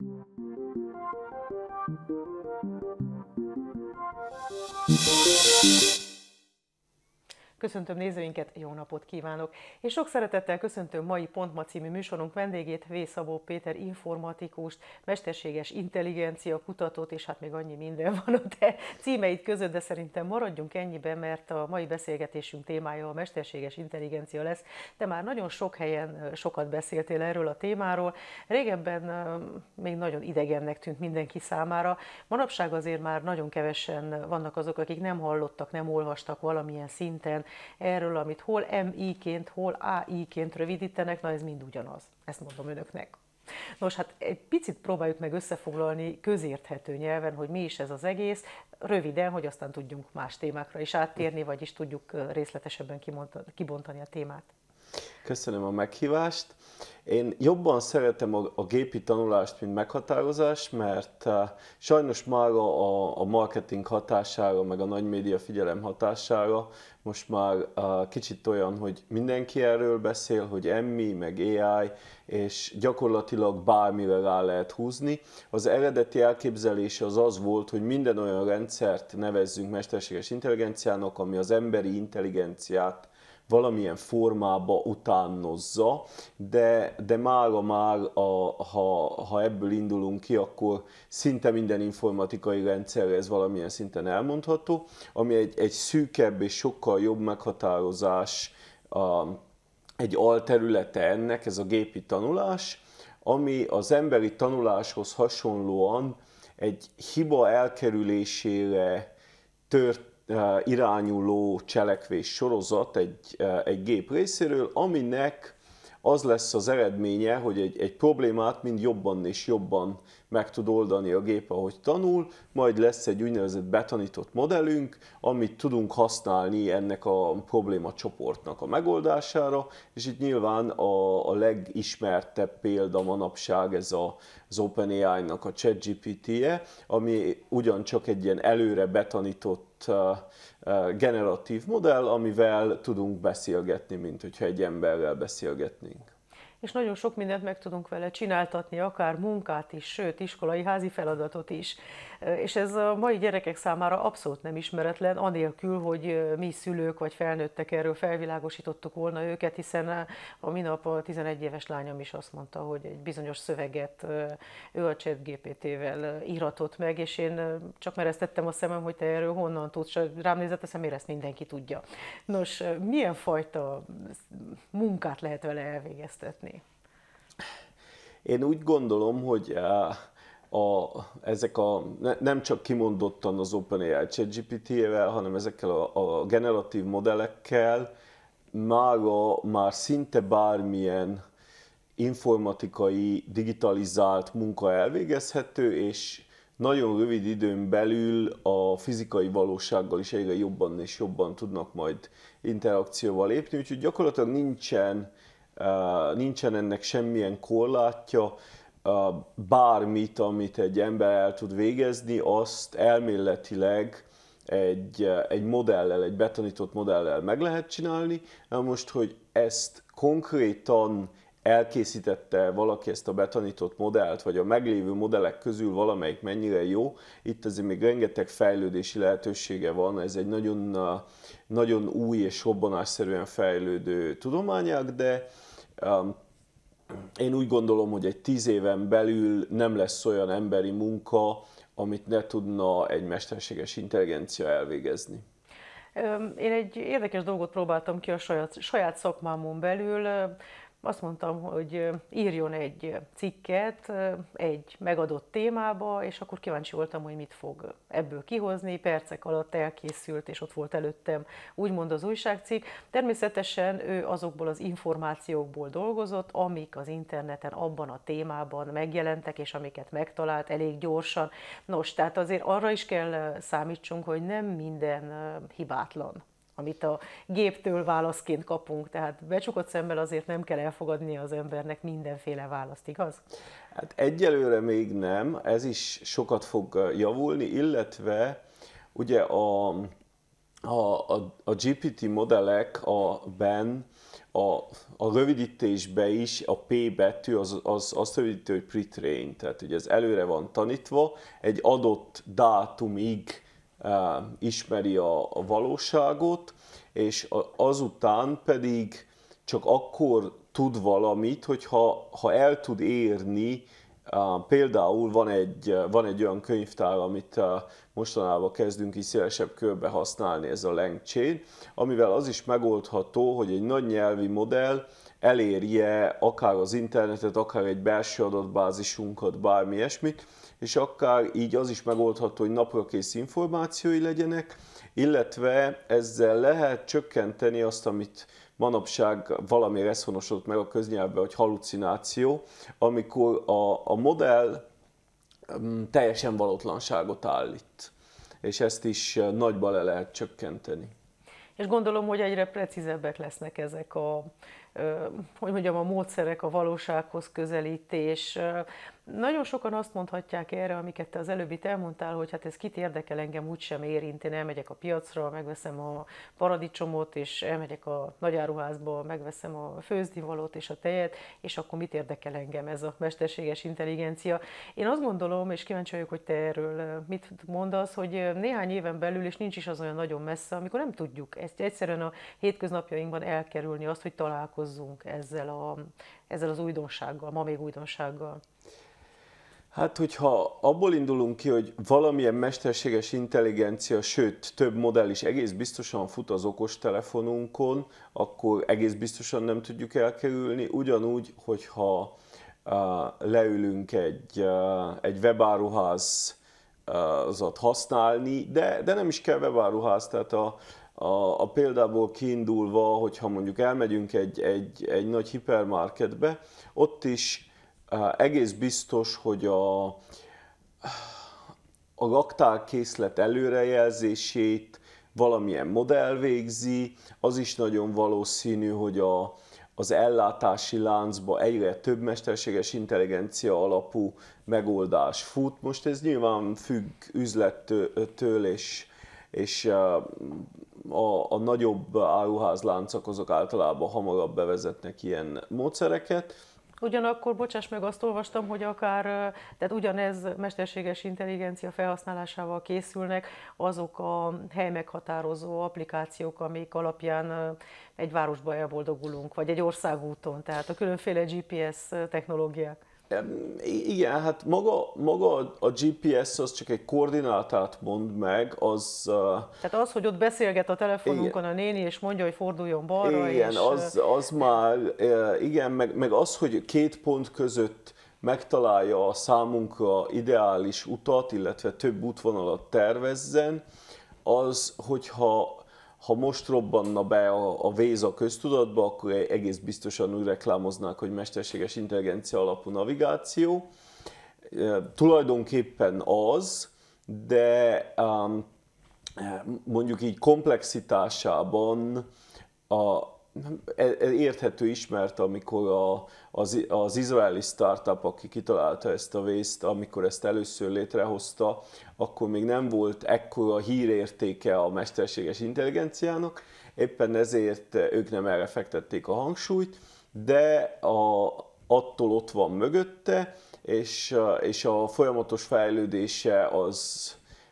Thank you. Köszöntöm nézőinket, jó napot kívánok! És sok szeretettel köszöntöm mai Pontma című műsorunk vendégét, V. Szabó Péter informatikust, mesterséges intelligencia kutatót, és hát még annyi minden van a te címeid között, de szerintem maradjunk ennyiben, mert a mai beszélgetésünk témája a mesterséges intelligencia lesz. Te már nagyon sok helyen sokat beszéltél erről a témáról. Régebben még nagyon idegennek tűnt mindenki számára. Manapság azért már nagyon kevesen vannak azok, akik nem hallottak, nem olvastak valamilyen szinten erről, amit hol MI-ként, hol AI-ként rövidítenek, na ez mind ugyanaz. Ezt mondom önöknek. Nos, hát egy picit próbáljuk meg összefoglalni közérthető nyelven, hogy mi is ez az egész, röviden, hogy aztán tudjunk más témákra is áttérni, vagyis tudjuk részletesebben kibontani a témát. Köszönöm a meghívást. Én jobban szeretem a, gépi tanulást, mint meghatározás, mert eh, sajnos már a, marketing hatására, meg a nagy média figyelem hatására most már eh, kicsit olyan, hogy mindenki erről beszél, hogy MI, meg AI, és gyakorlatilag bármire rá lehet húzni. Az eredeti elképzelése az az volt, hogy minden olyan rendszert nevezzünk mesterséges intelligenciának, ami az emberi intelligenciát valamilyen formába utánozza, de, de mára már, a, ha, ha ebből indulunk ki, akkor szinte minden informatikai rendszerre ez valamilyen szinten elmondható, ami egy, egy szűkebb és sokkal jobb meghatározás, a, egy alterülete ennek, ez a gépi tanulás, ami az emberi tanuláshoz hasonlóan egy hiba elkerülésére tört Eh, irányuló cselekvés sorozat egy, eh, egy gép részéről, aminek az lesz az eredménye, hogy egy, egy problémát mind jobban és jobban meg tud oldani a gép, ahogy tanul, majd lesz egy úgynevezett betanított modellünk, amit tudunk használni ennek a probléma csoportnak a megoldására, és itt nyilván a, a legismertebb példa manapság ez a, az OpenAI-nak a ChatGPT-je, ami ugyancsak egy ilyen előre betanított generatív modell, amivel tudunk beszélgetni, mint hogyha egy emberrel beszélgetnénk és nagyon sok mindent meg tudunk vele csináltatni, akár munkát is, sőt, iskolai házi feladatot is. És ez a mai gyerekek számára abszolút nem ismeretlen, anélkül, hogy mi szülők vagy felnőttek erről felvilágosítottuk volna őket, hiszen a minap a 11 éves lányom is azt mondta, hogy egy bizonyos szöveget ő a chat GPT-vel íratott meg, és én csak mereztettem a szemem, hogy te erről honnan tudsz, rám nézett a szemére, ezt mindenki tudja. Nos, milyen fajta munkát lehet vele elvégeztetni? Én úgy gondolom, hogy eh, a, ezek a, ne, nem csak kimondottan az OpenAI ChatGPT-vel, hanem ezekkel a, a generatív modellekkel mága már szinte bármilyen informatikai, digitalizált munka elvégezhető, és nagyon rövid időn belül a fizikai valósággal is egyre jobban és jobban tudnak majd interakcióval lépni, úgyhogy gyakorlatilag nincsen nincsen ennek semmilyen korlátja, bármit, amit egy ember el tud végezni, azt elméletileg egy, egy modellel, egy betanított modellel meg lehet csinálni. Na most, hogy ezt konkrétan elkészítette valaki ezt a betanított modellt, vagy a meglévő modellek közül valamelyik mennyire jó, itt azért még rengeteg fejlődési lehetősége van, ez egy nagyon, nagyon új és robbanásszerűen fejlődő tudományág, de Um, én úgy gondolom, hogy egy tíz éven belül nem lesz olyan emberi munka, amit ne tudna egy mesterséges intelligencia elvégezni. Én egy érdekes dolgot próbáltam ki a saját, saját szakmámon belül azt mondtam, hogy írjon egy cikket egy megadott témába, és akkor kíváncsi voltam, hogy mit fog ebből kihozni. Percek alatt elkészült, és ott volt előttem úgymond az újságcikk. Természetesen ő azokból az információkból dolgozott, amik az interneten abban a témában megjelentek, és amiket megtalált elég gyorsan. Nos, tehát azért arra is kell számítsunk, hogy nem minden hibátlan amit a géptől válaszként kapunk. Tehát becsukott szemmel azért nem kell elfogadni az embernek mindenféle választ, igaz? Hát egyelőre még nem, ez is sokat fog eh, javulni, illetve ugye a, a, a, a GPT modellek a ben a, a rövidítésbe is a P betű az, az azt rövidíti, hogy pre-train, tehát ugye ez előre van tanítva, egy adott dátumig ismeri a, a valóságot, és azután pedig csak akkor tud valamit, hogyha ha el tud érni, például van egy, van egy olyan könyvtár, amit mostanában kezdünk is szélesebb körbe használni, ez a lengcsén, amivel az is megoldható, hogy egy nagy nyelvi modell elérje akár az internetet, akár egy belső adatbázisunkat, bármi ilyesmit, és akár így az is megoldható, hogy naprakész információi legyenek, illetve ezzel lehet csökkenteni azt, amit manapság valami reszonosodott meg a köznyelvbe, hogy halucináció, amikor a, a modell mm, teljesen valótlanságot állít. És ezt is nagyba le lehet csökkenteni. És gondolom, hogy egyre precízebbek lesznek ezek a hogy mondjam, a módszerek, a valósághoz közelítés. Nagyon sokan azt mondhatják erre, amiket te az előbbit elmondtál, hogy hát ez kit érdekel, engem úgysem érint, én elmegyek a piacra, megveszem a paradicsomot, és elmegyek a nagyáruházba, megveszem a főzdivalót és a tejet, és akkor mit érdekel engem ez a mesterséges intelligencia. Én azt gondolom, és kíváncsi vagyok, hogy te erről mit mondasz, hogy néhány éven belül, és nincs is az olyan nagyon messze, amikor nem tudjuk ezt egyszerűen a hétköznapjainkban elkerülni azt, hogy találkozunk találkozzunk ezzel, a, ezzel az újdonsággal, ma még újdonsággal? Hát, hogyha abból indulunk ki, hogy valamilyen mesterséges intelligencia, sőt, több modell is egész biztosan fut az okostelefonunkon, akkor egész biztosan nem tudjuk elkerülni. Ugyanúgy, hogyha leülünk egy, egy webáruházat használni, de, de nem is kell webáruház, tehát a, a, a példából kiindulva, hogyha mondjuk elmegyünk egy, egy, egy nagy hipermarketbe, ott is egész biztos, hogy a, a készlet előrejelzését valamilyen modell végzi, az is nagyon valószínű, hogy a, az ellátási láncba egyre több mesterséges intelligencia alapú megoldás fut. Most ez nyilván függ üzlettől és, és a, a nagyobb áruházláncok azok általában hamarabb bevezetnek ilyen módszereket, Ugyanakkor, bocsáss meg, azt olvastam, hogy akár, tehát ugyanez mesterséges intelligencia felhasználásával készülnek azok a helymeghatározó applikációk, amik alapján egy városba elboldogulunk, vagy egy országúton, tehát a különféle GPS technológiák. Igen, hát maga, maga a GPS az csak egy koordinátát mond meg, az... Tehát az, hogy ott beszélget a telefonunkon igen, a néni, és mondja, hogy forduljon balra, Igen, és... az, az már, igen, meg, meg az, hogy két pont között megtalálja a számunkra ideális utat, illetve több útvonalat tervezzen, az, hogyha ha most robbanna be a, a véz a köztudatba, akkor egész biztosan úgy reklámoznák, hogy mesterséges intelligencia alapú navigáció. Tulajdonképpen az, de um, mondjuk így komplexitásában a, ez e, e, érthető ismert, amikor a, az, az izraeli startup, aki kitalálta ezt a vészt, amikor ezt először létrehozta, akkor még nem volt ekkora hírértéke a mesterséges intelligenciának, éppen ezért ők nem erre fektették a hangsúlyt, de a, attól ott van mögötte, és, és a folyamatos fejlődése az,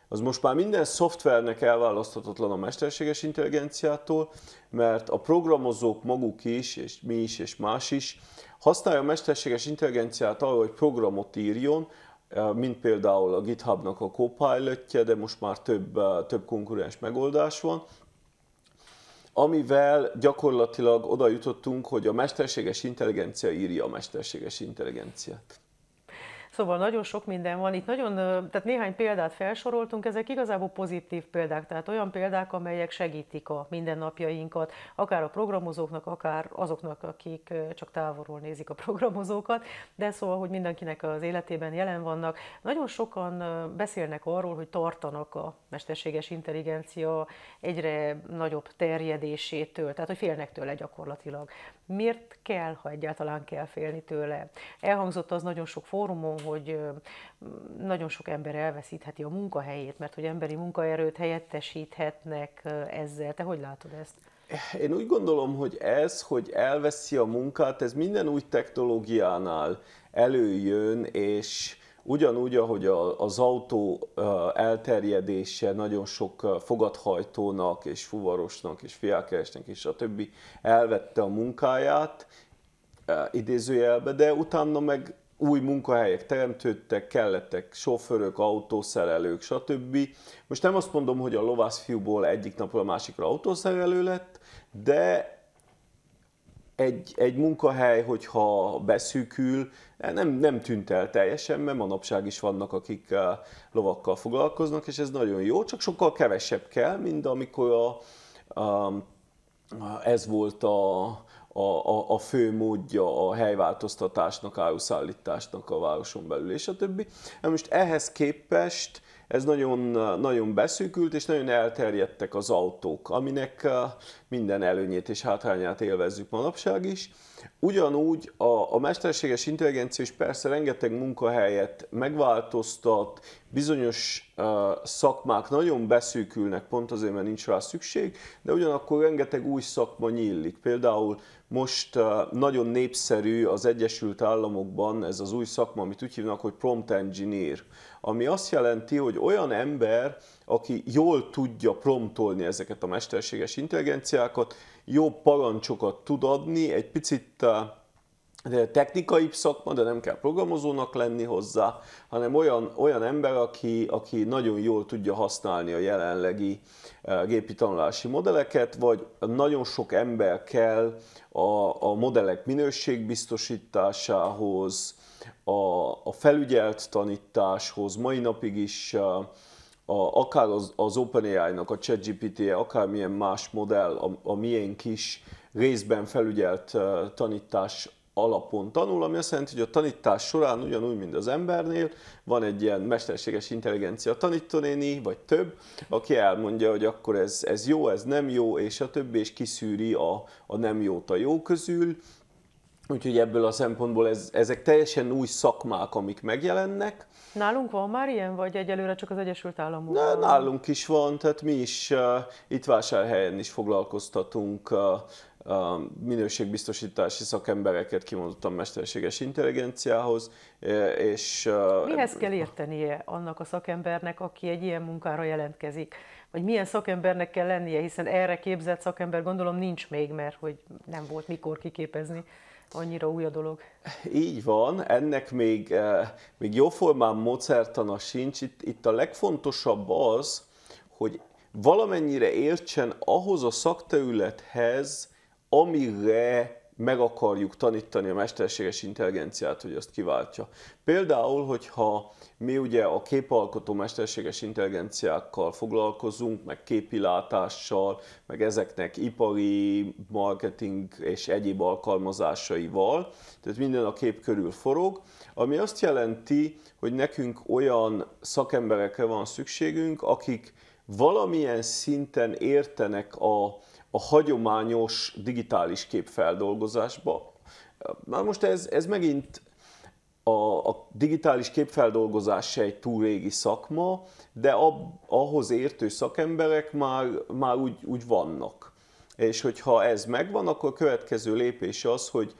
az most már minden szoftvernek elválaszthatatlan a mesterséges intelligenciától, mert a programozók maguk is, és mi is, és más is, használja a mesterséges intelligenciát arra, hogy programot írjon, eh, mint például a GitHubnak a copilotja, de most már több, eh, több konkurens megoldás van, amivel gyakorlatilag oda jutottunk, hogy a mesterséges intelligencia írja a mesterséges intelligenciát. Szóval nagyon sok minden van. Itt nagyon, tehát néhány példát felsoroltunk, ezek igazából pozitív példák, tehát olyan példák, amelyek segítik a mindennapjainkat, akár a programozóknak, akár azoknak, akik csak távolról nézik a programozókat, de szóval, hogy mindenkinek az életében jelen vannak. Nagyon sokan beszélnek arról, hogy tartanak a mesterséges intelligencia egyre nagyobb terjedésétől, tehát hogy félnek tőle gyakorlatilag. Miért kell, ha egyáltalán kell félni tőle? Elhangzott az nagyon sok fórumon, hogy nagyon sok ember elveszítheti a munkahelyét, mert hogy emberi munkaerőt helyettesíthetnek ezzel. Te hogy látod ezt? Én úgy gondolom, hogy ez, hogy elveszi a munkát, ez minden új technológiánál előjön, és ugyanúgy, ahogy az autó elterjedése nagyon sok fogadhajtónak, és fuvarosnak, és fiákeresnek, és a többi elvette a munkáját, idézőjelbe, de utána meg új munkahelyek teremtődtek, kellettek sofőrök, autószerelők, stb. Most nem azt mondom, hogy a lovász fiúból egyik napról a másikra autószerelő lett, de egy, egy munkahely, hogyha beszűkül, nem, nem tűnt el teljesen, mert manapság is vannak, akik eh, lovakkal foglalkoznak, és ez nagyon jó, csak sokkal kevesebb kell, mint amikor a, a, ez volt a, a, a, a fő módja a helyváltoztatásnak, áruszállításnak a városon belül, és a többi. Na most ehhez képest ez nagyon, nagyon beszűkült, és nagyon elterjedtek az autók, aminek eh, minden előnyét és hátrányát élvezzük manapság is. Ugyanúgy a, a mesterséges intelligencia is persze rengeteg munkahelyet megváltoztat, bizonyos uh, szakmák nagyon beszűkülnek, pont azért, mert nincs rá szükség, de ugyanakkor rengeteg új szakma nyílik. Például most uh, nagyon népszerű az Egyesült Államokban ez az új szakma, amit úgy hívnak, hogy prompt engineer, ami azt jelenti, hogy olyan ember, aki jól tudja promptolni ezeket a mesterséges intelligenciákat, jó parancsokat tud adni, egy picit eh, technikai szakma, de nem kell programozónak lenni hozzá, hanem olyan, olyan ember, aki, aki nagyon jól tudja használni a jelenlegi eh, gépi tanulási modelleket, vagy nagyon sok ember kell a, a modellek minőségbiztosításához, a, a felügyelt tanításhoz, mai napig is eh, a, akár az, az OpenAI-nak, a ChatGPT-je, akár milyen más modell, a, a milyen kis részben felügyelt uh, tanítás alapon tanul, ami azt jelenti, hogy a tanítás során ugyanúgy, mint az embernél, van egy ilyen mesterséges intelligencia tanítónéni, vagy több, aki elmondja, hogy akkor ez, ez jó, ez nem jó, és a többi, és kiszűri a, a nem jót a jó közül, Úgyhogy ebből a szempontból ez, ezek teljesen új szakmák, amik megjelennek. Nálunk van már ilyen, vagy egyelőre csak az Egyesült Államokban? Na, nálunk is van, tehát mi is uh, itt vásárhelyen is foglalkoztatunk uh, uh, minőségbiztosítási szakembereket kimondottan mesterséges intelligenciához. Uh, és, uh, Mihez kell értenie annak a szakembernek, aki egy ilyen munkára jelentkezik? vagy milyen szakembernek kell lennie, hiszen erre képzett szakember gondolom nincs még, mert hogy nem volt mikor kiképezni annyira új a dolog. Így van, ennek még, eh, még jóformán mozertana sincs. Itt, itt a legfontosabb az, hogy valamennyire értsen ahhoz a szakterülethez, amire meg akarjuk tanítani a mesterséges intelligenciát, hogy azt kiváltja. Például, hogyha mi ugye a képalkotó mesterséges intelligenciákkal foglalkozunk, meg képilátással, meg ezeknek ipari, marketing és egyéb alkalmazásaival, tehát minden a kép körül forog, ami azt jelenti, hogy nekünk olyan szakemberekre van szükségünk, akik valamilyen szinten értenek a a hagyományos digitális képfeldolgozásba. Már most ez, ez megint a, a digitális képfeldolgozás se egy túl régi szakma, de ab, ahhoz értő szakemberek már, már úgy, úgy vannak. És hogyha ez megvan, akkor a következő lépés az, hogy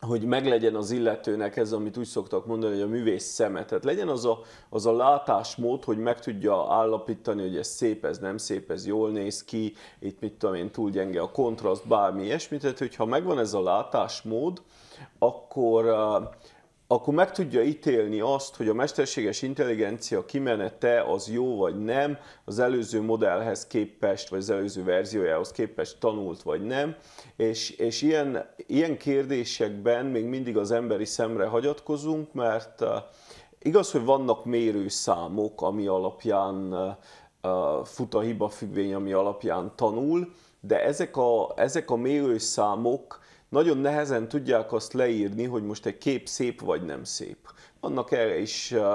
hogy meglegyen az illetőnek ez, amit úgy szoktak mondani, hogy a művész szeme. Tehát legyen az a, az a látásmód, hogy meg tudja állapítani, hogy ez szép, ez nem szép, ez jól néz ki, itt mit tudom én, túl gyenge a kontraszt, bármi ilyesmit. Tehát, hogyha megvan ez a látásmód, akkor uh, akkor meg tudja ítélni azt, hogy a mesterséges intelligencia kimenete az jó vagy nem, az előző modellhez képest, vagy az előző verziójához képest tanult vagy nem, és, és ilyen, ilyen kérdésekben még mindig az emberi szemre hagyatkozunk, mert uh, igaz, hogy vannak mérőszámok, ami alapján uh, uh, fut a hiba ami alapján tanul, de ezek a, ezek a mérőszámok nagyon nehezen tudják azt leírni, hogy most egy kép szép vagy nem szép. Vannak erre is uh,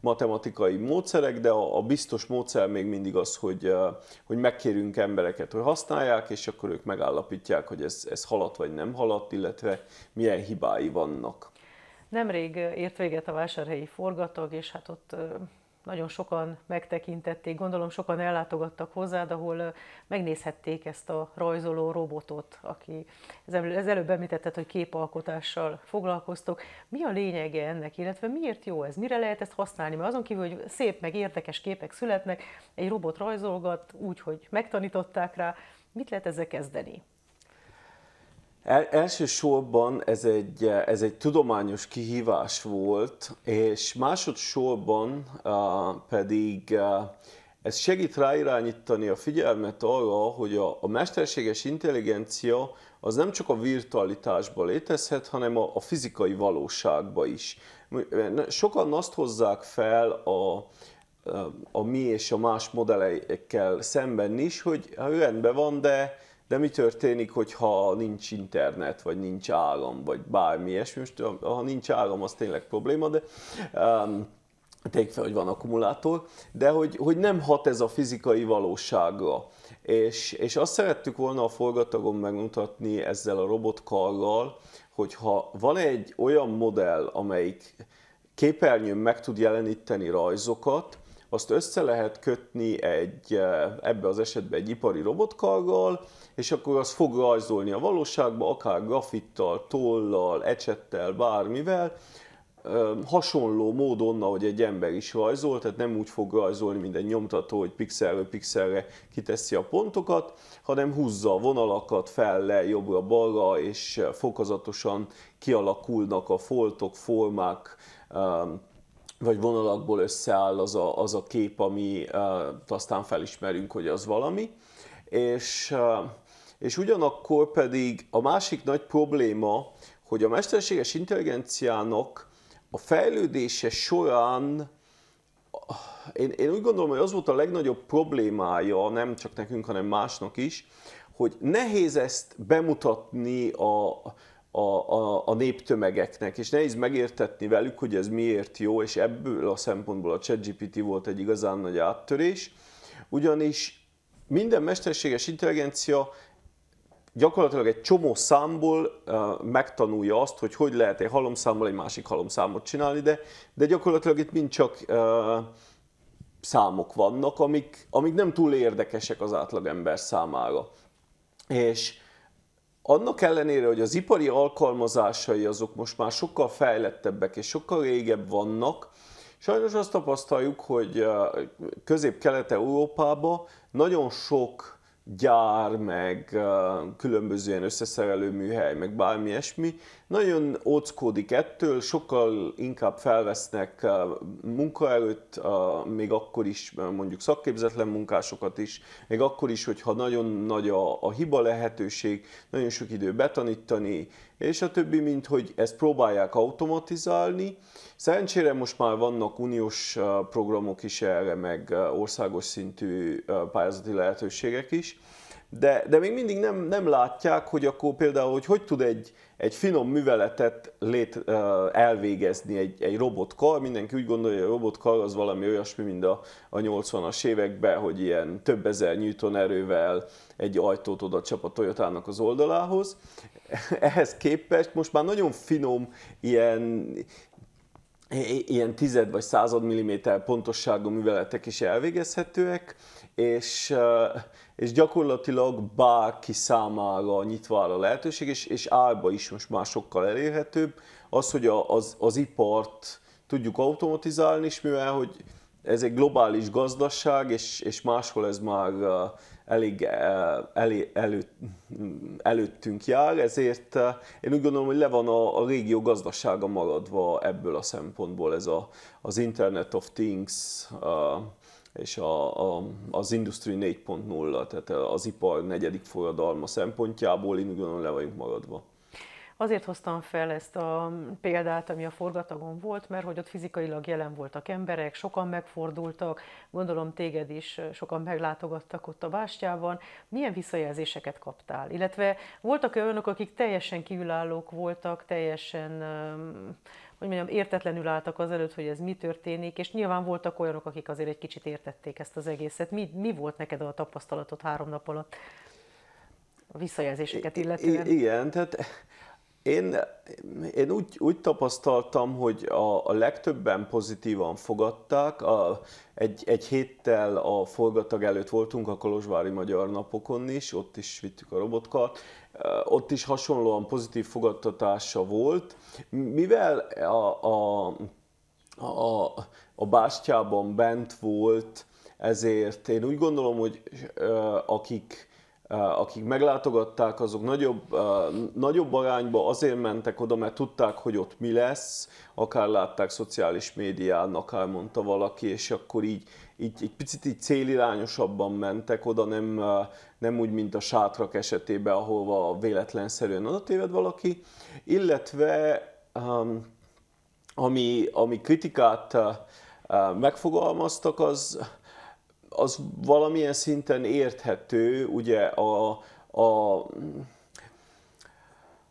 matematikai módszerek, de a biztos módszer még mindig az, hogy, uh, hogy megkérünk embereket, hogy használják, és akkor ők megállapítják, hogy ez, ez haladt vagy nem haladt, illetve milyen hibái vannak. Nemrég uh, ért véget a vásárhelyi forgatag, és hát ott nagyon sokan megtekintették, gondolom sokan ellátogattak hozzád, ahol megnézhették ezt a rajzoló robotot, aki, ez előbb említetted, hogy képalkotással foglalkoztok. Mi a lényege ennek, illetve miért jó ez, mire lehet ezt használni? Mert azon kívül, hogy szép meg érdekes képek születnek, egy robot rajzolgat úgy, hogy megtanították rá, mit lehet ezzel kezdeni? El, elsősorban ez egy, ez egy tudományos kihívás volt, és másodszorban uh, pedig uh, ez segít ráirányítani a figyelmet arra, hogy a, a mesterséges intelligencia az nem csak a virtualitásba létezhet, hanem a, a fizikai valóságba is. Sokan azt hozzák fel a, a mi és a más modellekkel szemben is, hogy ha rendben van, de de mi történik, hogyha nincs internet, vagy nincs áram, vagy bármi ilyesmi? Most, ha nincs áram, az tényleg probléma, de um, tegyük fel, hogy van akkumulátor, de hogy, hogy nem hat ez a fizikai valóságra. És, és azt szerettük volna a forgatagon megmutatni ezzel a robotkarral, hogyha van egy olyan modell, amelyik képernyőn meg tud jeleníteni rajzokat, azt össze lehet kötni egy, eh, ebbe az esetben egy ipari robotkargal, és akkor az fog rajzolni a valóságba, akár grafittal, tollal, ecsettel, bármivel, hasonló módon, ahogy egy ember is rajzol, tehát nem úgy fog rajzolni, mint egy nyomtató, hogy pixelről pixelre kiteszi a pontokat, hanem húzza a vonalakat fel, le, jobbra, balra, és eh, fokozatosan kialakulnak a foltok, formák, vagy vonalakból összeáll az a, az a kép, ami aztán felismerünk, hogy az valami. És, és ugyanakkor pedig a másik nagy probléma, hogy a mesterséges intelligenciának a fejlődése során én, én úgy gondolom, hogy az volt a legnagyobb problémája, nem csak nekünk, hanem másnak is, hogy nehéz ezt bemutatni a, a, a, a néptömegeknek, és nehéz megértetni velük, hogy ez miért jó, és ebből a szempontból a ChatGPT volt egy igazán nagy áttörés, ugyanis minden mesterséges intelligencia gyakorlatilag egy csomó számból uh, megtanulja azt, hogy hogy lehet egy halomszámmal egy másik halomszámot csinálni, de, de gyakorlatilag itt mind csak uh, számok vannak, amik, amik nem túl érdekesek az átlagember számára. És annak ellenére, hogy az ipari alkalmazásai azok most már sokkal fejlettebbek és sokkal régebb vannak, sajnos azt tapasztaljuk, hogy eh, közép-kelet-európában nagyon sok gyár, meg különböző ilyen összeszerelő műhely, meg bármi ilyesmi, nagyon óckódik ettől, sokkal inkább felvesznek munkaerőt, még akkor is mondjuk szakképzetlen munkásokat is, még akkor is, hogyha nagyon nagy a, a hiba lehetőség, nagyon sok idő betanítani, és a többi, mint hogy ezt próbálják automatizálni. Szerencsére most már vannak uniós programok is erre, meg országos szintű pályázati lehetőségek is, de, de még mindig nem, nem látják, hogy akkor például, hogy hogy tud egy, egy finom műveletet lét, elvégezni egy, egy robotkar. Mindenki úgy gondolja, hogy a robotkar az valami olyasmi, mint a, a 80-as években, hogy ilyen több ezer newton erővel egy ajtót oda csap a Toyotának az oldalához ehhez képest most már nagyon finom, ilyen, ilyen tized vagy század milliméter pontosságú műveletek is elvégezhetőek, és, eh, és gyakorlatilag bárki számára nyitva áll a lehetőség, és, és árba is most már sokkal elérhetőbb. Az, hogy a, az, az ipart tudjuk automatizálni, és mivel hogy ez egy globális gazdaság, és, és máshol ez már eh, elég eh, elé, elő, előttünk jár, ezért eh, én úgy gondolom, hogy le van a, a régió gazdasága maradva ebből a szempontból ez a, az Internet of Things, a, eh, és a, a, az Industry 4.0, tehát az ipar negyedik forradalma szempontjából én úgy gondolom le vagyunk maradva. Azért hoztam fel ezt a példát, ami a forgatagon volt, mert hogy ott fizikailag jelen voltak emberek, sokan megfordultak, gondolom téged is sokan meglátogattak ott a bástyában. Milyen visszajelzéseket kaptál? Illetve voltak -e olyanok, akik teljesen kívülállók voltak, teljesen hogy mondjam, értetlenül álltak azelőtt, hogy ez mi történik, és nyilván voltak olyanok, akik azért egy kicsit értették ezt az egészet. Mi, mi volt neked a tapasztalatod három nap alatt? A visszajelzéseket illetően. I- igen, tehát én, én úgy, úgy tapasztaltam, hogy a, a legtöbben pozitívan fogadták. A, egy, egy héttel a forgatag előtt voltunk a Kolozsvári Magyar Napokon is, ott is vittük a robotkart. Ott is hasonlóan pozitív fogadtatása volt. Mivel a, a, a, a bástyában bent volt, ezért én úgy gondolom, hogy akik Eh, akik meglátogatták, azok nagyobb, eh, nagyobb arányba azért mentek oda, mert tudták, hogy ott mi lesz, akár látták szociális médián, akár mondta valaki, és akkor így, így egy picit így célirányosabban mentek oda, nem, eh, nem úgy, mint a sátrak esetében, ahova véletlenszerűen oda téved valaki, illetve ehm, ami, ami kritikát megfogalmaztak, az, az valamilyen szinten érthető, ugye a, a,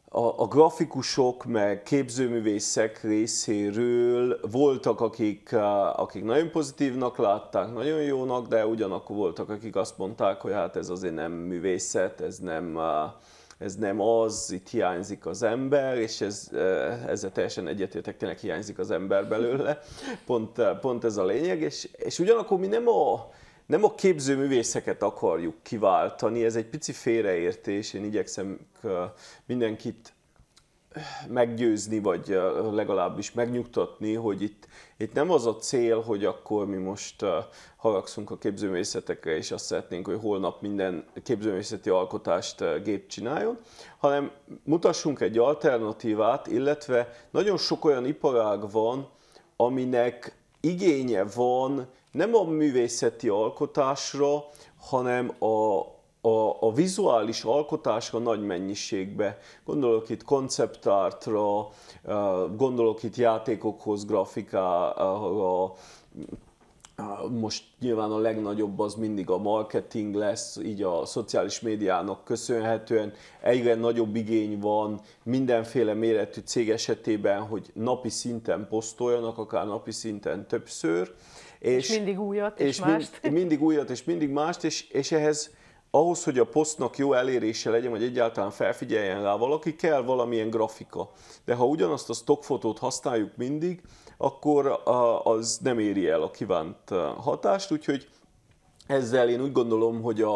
a, a grafikusok meg képzőművészek részéről voltak, akik, akik nagyon pozitívnak látták, nagyon jónak, de ugyanakkor voltak, akik azt mondták, hogy hát ez azért nem művészet, ez nem, ez nem az, itt hiányzik az ember, és ez, e, ezzel teljesen egyetértek, tényleg hiányzik az ember belőle. Pont, pont ez a lényeg, és, és ugyanakkor mi nem a nem a képzőművészeket akarjuk kiváltani, ez egy pici félreértés, én igyekszem mindenkit meggyőzni, vagy legalábbis megnyugtatni, hogy itt, itt nem az a cél, hogy akkor mi most haragszunk a képzőművészetekre, és azt szeretnénk, hogy holnap minden képzőművészeti alkotást gép csináljon, hanem mutassunk egy alternatívát, illetve nagyon sok olyan iparág van, aminek igénye van nem a művészeti alkotásra, hanem a, a, a vizuális alkotásra nagy mennyiségbe. Gondolok itt konceptártra, gondolok itt játékokhoz, grafikára, most nyilván a legnagyobb az mindig a marketing lesz, így a szociális médiának köszönhetően egyre nagyobb igény van mindenféle méretű cég esetében, hogy napi szinten posztoljanak, akár napi szinten többször, és, és mindig újat, és, és mást. Mind, mindig újat, és mindig mást, és, és ehhez ahhoz, hogy a posztnak jó elérése legyen, vagy egyáltalán felfigyeljen rá valaki, kell valamilyen grafika. De ha ugyanazt a stockfotót használjuk mindig, akkor az nem éri el a kívánt hatást, úgyhogy ezzel én úgy gondolom, hogy a,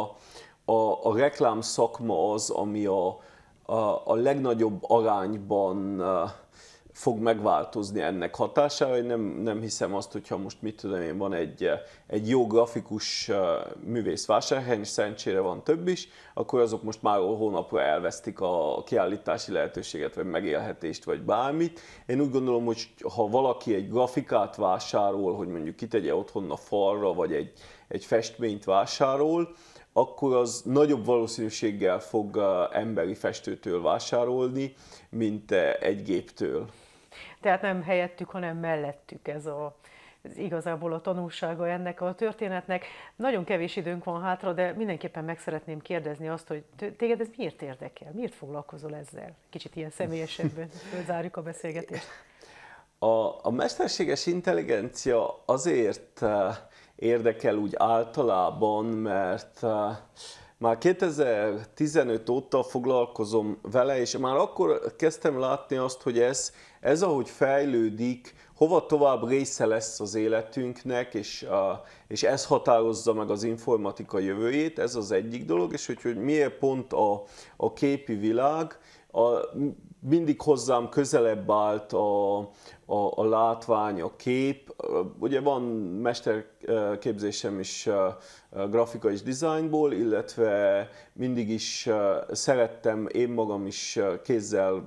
a, a reklám szakma az, ami a, a, a legnagyobb arányban fog megváltozni ennek hatására. hogy nem, nem hiszem azt, hogyha most mit tudom én, van egy, egy jó grafikus művész vásárhelyen, és szerencsére van több is, akkor azok most már hónapra elvesztik a kiállítási lehetőséget, vagy megélhetést, vagy bármit. Én úgy gondolom, hogy ha valaki egy grafikát vásárol, hogy mondjuk kitegye otthon a falra, vagy egy, egy festményt vásárol, akkor az nagyobb valószínűséggel fog emberi festőtől vásárolni, mint egy géptől. Tehát nem helyettük, hanem mellettük ez a, ez igazából a tanulsága ennek a történetnek. Nagyon kevés időnk van hátra, de mindenképpen meg szeretném kérdezni azt, hogy téged ez miért érdekel, miért foglalkozol ezzel? Kicsit ilyen személyesebben zárjuk a beszélgetést. A, a mesterséges intelligencia azért eh, érdekel úgy általában, mert eh, már 2015 óta foglalkozom vele, és már akkor kezdtem látni azt, hogy ez ez ahogy fejlődik, hova tovább része lesz az életünknek, és, a, és ez határozza meg az informatika jövőjét, ez az egyik dolog, és hogy, hogy miért pont a, a képi világ, a, mindig hozzám közelebb állt a, a, a látvány, a kép. Ugye van mesterképzésem is grafika és dizájnból, illetve mindig is szerettem én magam is kézzel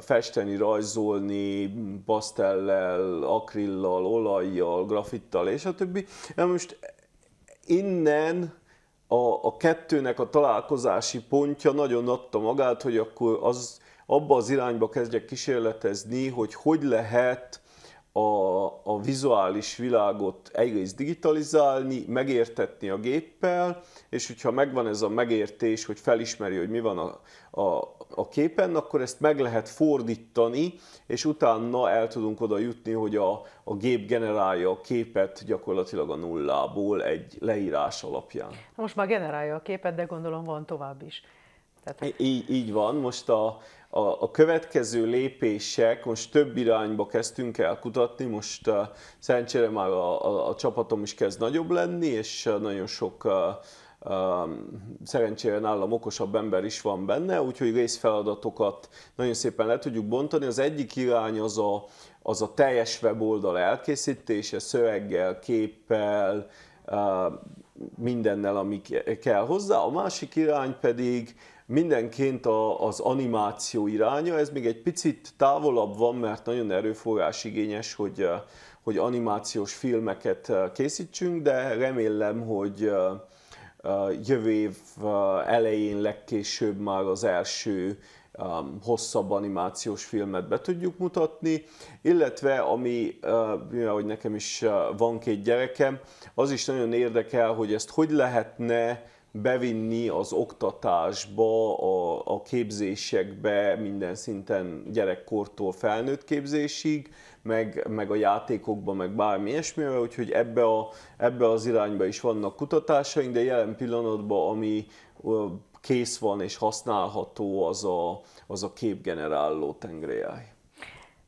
festeni, rajzolni, pasztellel, akrillal, olajjal, grafittal és a többi. Na most innen a, a kettőnek a találkozási pontja nagyon adta magát, hogy akkor az abba az irányba kezdjek kísérletezni, hogy hogy lehet a, a vizuális világot egyrészt digitalizálni, megértetni a géppel, és hogyha megvan ez a megértés, hogy felismeri, hogy mi van a, a, a képen, akkor ezt meg lehet fordítani, és utána el tudunk oda jutni, hogy a, a gép generálja a képet gyakorlatilag a nullából egy leírás alapján. Most már generálja a képet, de gondolom van tovább is. Tehát... Így, így van, most a, a, a következő lépések, most több irányba kezdtünk el kutatni, most uh, szerencsére már a, a, a csapatom is kezd nagyobb lenni, és uh, nagyon sok uh, um, szerencsére nálam okosabb ember is van benne, úgyhogy részfeladatokat nagyon szépen le tudjuk bontani. Az egyik irány az a, az a teljes weboldal elkészítése, szöveggel, képpel, uh, mindennel, ami kell hozzá. A másik irány pedig mindenként a, az animáció iránya, ez még egy picit távolabb van, mert nagyon igényes, hogy, eh, hogy animációs filmeket eh, készítsünk, de remélem, hogy eh, jövő év elején legkésőbb már az első hosszabb animációs filmet be tudjuk mutatni, illetve ami, mivel hogy nekem is van két gyerekem, az is nagyon érdekel, hogy ezt hogy lehetne bevinni az oktatásba, a, a képzésekbe minden szinten gyerekkortól felnőtt képzésig, meg, meg a játékokba, meg bármi ilyesmivel, úgyhogy ebbe, a, ebbe az irányba is vannak kutatásaink, de jelen pillanatban, ami kész van és használható, az a, az a képgeneráló tengréjáj.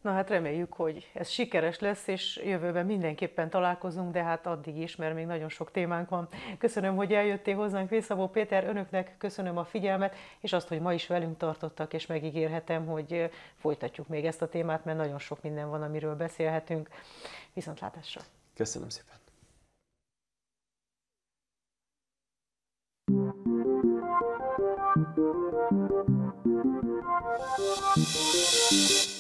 Na hát reméljük, hogy ez sikeres lesz, és jövőben mindenképpen találkozunk, de hát addig is, mert még nagyon sok témánk van. Köszönöm, hogy eljöttél hozzánk, Vészabó Péter, önöknek köszönöm a figyelmet, és azt, hogy ma is velünk tartottak, és megígérhetem, hogy folytatjuk még ezt a témát, mert nagyon sok minden van, amiről beszélhetünk. Viszontlátásra! Köszönöm szépen! Thank you.